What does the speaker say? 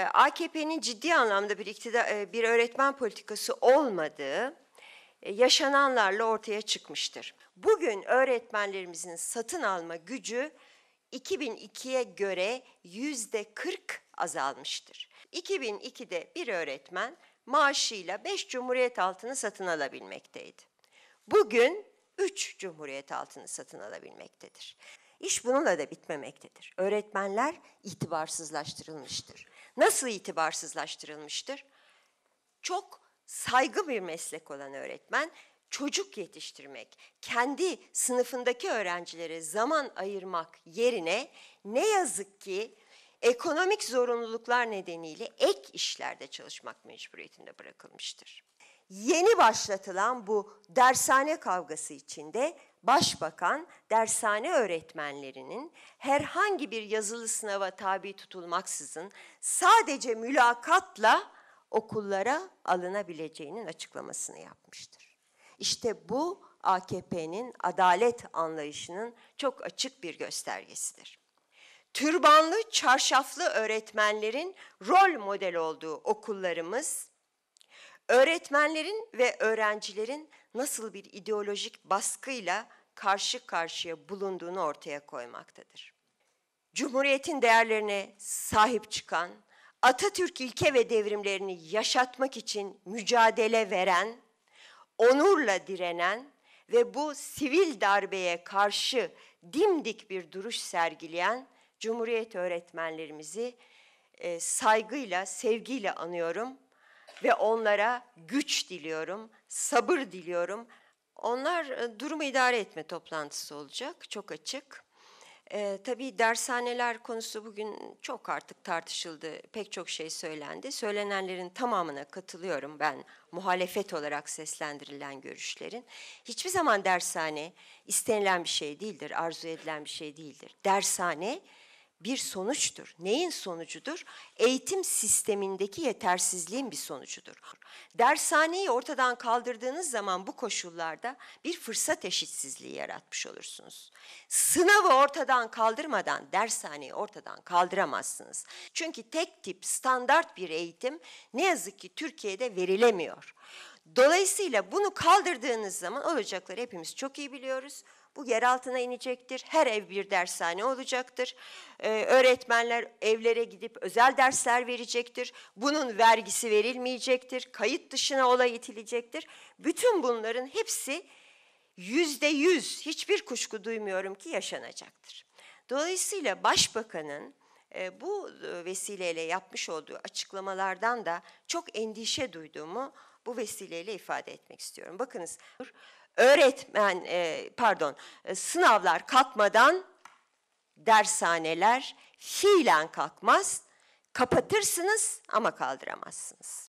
Ee, AKP'nin ciddi anlamda bir iktidar, e, bir öğretmen politikası olmadığı e, yaşananlarla ortaya çıkmıştır. Bugün öğretmenlerimizin satın alma gücü 2002'ye göre yüzde 40 azalmıştır. 2002'de bir öğretmen maaşıyla 5 cumhuriyet altını satın alabilmekteydi. Bugün 3 cumhuriyet altını satın alabilmektedir. İş bununla da bitmemektedir. Öğretmenler itibarsızlaştırılmıştır. Nasıl itibarsızlaştırılmıştır? Çok saygı bir meslek olan öğretmen çocuk yetiştirmek, kendi sınıfındaki öğrencilere zaman ayırmak yerine ne yazık ki ekonomik zorunluluklar nedeniyle ek işlerde çalışmak mecburiyetinde bırakılmıştır. Yeni başlatılan bu dershane kavgası içinde başbakan dershane öğretmenlerinin herhangi bir yazılı sınava tabi tutulmaksızın sadece mülakatla okullara alınabileceğinin açıklamasını yapmıştır. İşte bu AKP'nin adalet anlayışının çok açık bir göstergesidir. Türbanlı, çarşaflı öğretmenlerin rol model olduğu okullarımız Öğretmenlerin ve öğrencilerin nasıl bir ideolojik baskıyla karşı karşıya bulunduğunu ortaya koymaktadır. Cumhuriyetin değerlerine sahip çıkan, Atatürk ilke ve devrimlerini yaşatmak için mücadele veren, onurla direnen ve bu sivil darbeye karşı dimdik bir duruş sergileyen Cumhuriyet öğretmenlerimizi e, saygıyla, sevgiyle anıyorum ve onlara güç diliyorum, sabır diliyorum. Onlar e, durumu idare etme toplantısı olacak, çok açık. E, tabii dershaneler konusu bugün çok artık tartışıldı, pek çok şey söylendi. Söylenenlerin tamamına katılıyorum ben muhalefet olarak seslendirilen görüşlerin. Hiçbir zaman dershane istenilen bir şey değildir, arzu edilen bir şey değildir. Dershane bir sonuçtur. Neyin sonucudur? Eğitim sistemindeki yetersizliğin bir sonucudur. Dershaneyi ortadan kaldırdığınız zaman bu koşullarda bir fırsat eşitsizliği yaratmış olursunuz. Sınavı ortadan kaldırmadan dershaneyi ortadan kaldıramazsınız. Çünkü tek tip standart bir eğitim ne yazık ki Türkiye'de verilemiyor. Dolayısıyla bunu kaldırdığınız zaman olacakları hepimiz çok iyi biliyoruz. Bu yer altına inecektir. Her ev bir dershane olacaktır. Ee, öğretmenler evlere gidip özel dersler verecektir. Bunun vergisi verilmeyecektir. Kayıt dışına olay itilecektir. Bütün bunların hepsi yüzde yüz hiçbir kuşku duymuyorum ki yaşanacaktır. Dolayısıyla başbakanın e, bu e, vesileyle yapmış olduğu açıklamalardan da çok endişe duyduğumu bu vesileyle ifade etmek istiyorum. Bakınız öğretmen e, pardon e, sınavlar kalkmadan dershaneler fiilen kalkmaz. Kapatırsınız ama kaldıramazsınız.